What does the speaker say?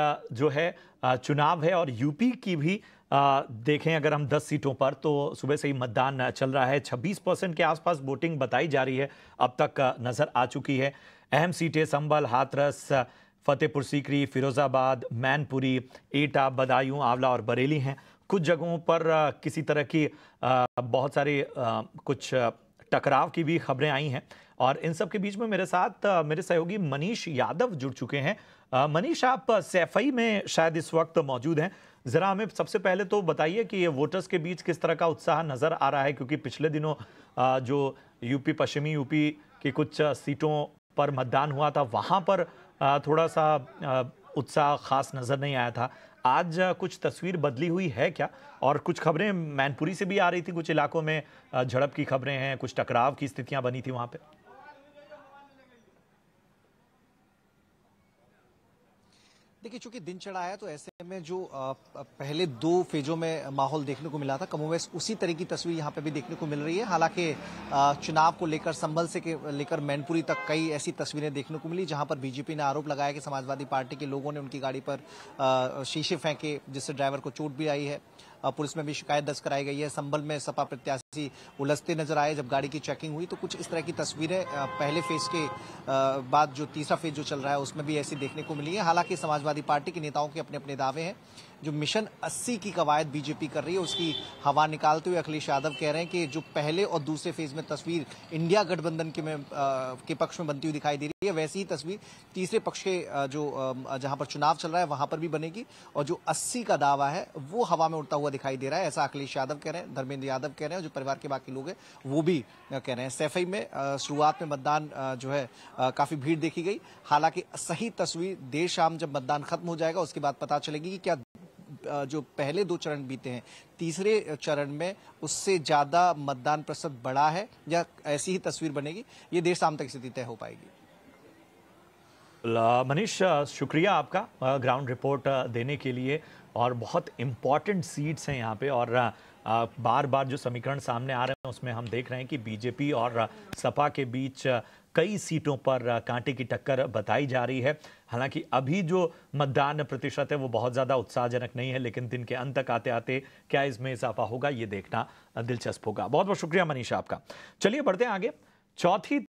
जो है चुनाव है और यूपी की भी देखें अगर हम 10 सीटों पर तो सुबह से ही मतदान चल रहा है 26 परसेंट के आसपास वोटिंग बताई जा रही है अब तक नज़र आ चुकी है अहम सीटें संबल हाथरस फतेहपुर सीकरी फिरोज़ाबाद मैनपुरी एटा बदायूं आंवला और बरेली हैं कुछ जगहों पर किसी तरह की बहुत सारी कुछ टकराव की भी खबरें आई हैं और इन सब के बीच में मेरे साथ मेरे सहयोगी मनीष यादव जुड़ चुके हैं मनीष आप सैफई में शायद इस वक्त मौजूद हैं ज़रा हमें सबसे पहले तो बताइए कि ये वोटर्स के बीच किस तरह का उत्साह नज़र आ रहा है क्योंकि पिछले दिनों जो यूपी पश्चिमी यूपी की कुछ सीटों पर मतदान हुआ था वहाँ पर थोड़ा सा उत्साह खास नज़र नहीं आया था आज कुछ तस्वीर बदली हुई है क्या और कुछ खबरें मैनपुरी से भी आ रही थी कुछ इलाकों में झड़प की खबरें हैं कुछ टकराव की स्थितियां बनी थी वहां पर देखिए चूंकि दिन चढ़ा है तो ऐसे में जो पहले दो फेजों में माहौल देखने को मिला था कमोवेश उसी तरह की तस्वीर यहाँ पे भी देखने को मिल रही है हालांकि चुनाव को लेकर संभल से लेकर मैनपुरी तक कई ऐसी तस्वीरें देखने को मिली जहां पर बीजेपी ने आरोप लगाया कि समाजवादी पार्टी के लोगों ने उनकी गाड़ी पर शीशे फेंके जिससे ड्राइवर को चोट भी आई है पुलिस में भी शिकायत दर्ज कराई गई है संबल में सपा प्रत्याशी उलझते नजर आए जब गाड़ी की चेकिंग हुई तो कुछ इस तरह की तस्वीरें पहले फेज के बाद जो तीसरा फेज जो चल रहा है उसमें भी ऐसी देखने को मिली है हालांकि समाजवादी पार्टी के नेताओं के अपने अपने दावे हैं जो मिशन 80 की कवायद बीजेपी कर रही है उसकी हवा निकालते हुए अखिलेश यादव कह रहे हैं कि जो पहले और दूसरे फेज में तस्वीर इंडिया गठबंधन के में आ, के पक्ष में बनती हुई दिखाई दे रही है वैसी ही तस्वीर तीसरे पक्ष के जो जहां पर चुनाव चल रहा है वहां पर भी बनेगी और जो अस्सी का दावा है वो हवा में उड़ता हुआ दिखाई दे रहा है ऐसा अखिलेश यादव कह रहे हैं धर्मेंद्र यादव कह रहे हैं जो परिवार के बाकी लोग हैं वो भी कह रहे हैं सैफई में शुरुआत में मतदान जो है काफी भीड़ देखी गई हालांकि सही तस्वीर देर शाम जब मतदान खत्म हो जाएगा उसके बाद पता चलेगी कि क्या जो पहले दो चरण बीते हैं तीसरे चरण में उससे ज़्यादा मतदान प्रतिशत बढ़ा है या ऐसी ही तस्वीर बनेगी ये देर शाम तक स्थिति तय हो पाएगी मनीष शुक्रिया आपका ग्राउंड रिपोर्ट देने के लिए और बहुत इम्पॉर्टेंट सीट्स हैं यहाँ पे और बार बार जो समीकरण सामने आ रहे हैं उसमें हम देख रहे हैं कि बीजेपी और सपा के बीच कई सीटों पर कांटे की टक्कर बताई जा रही है हालांकि अभी जो मतदान प्रतिशत है वो बहुत ज़्यादा उत्साहजनक नहीं है लेकिन दिन के अंत तक आते आते क्या इसमें इजाफा होगा ये देखना दिलचस्प होगा बहुत बहुत शुक्रिया मनीषा आपका चलिए बढ़ते हैं आगे चौथी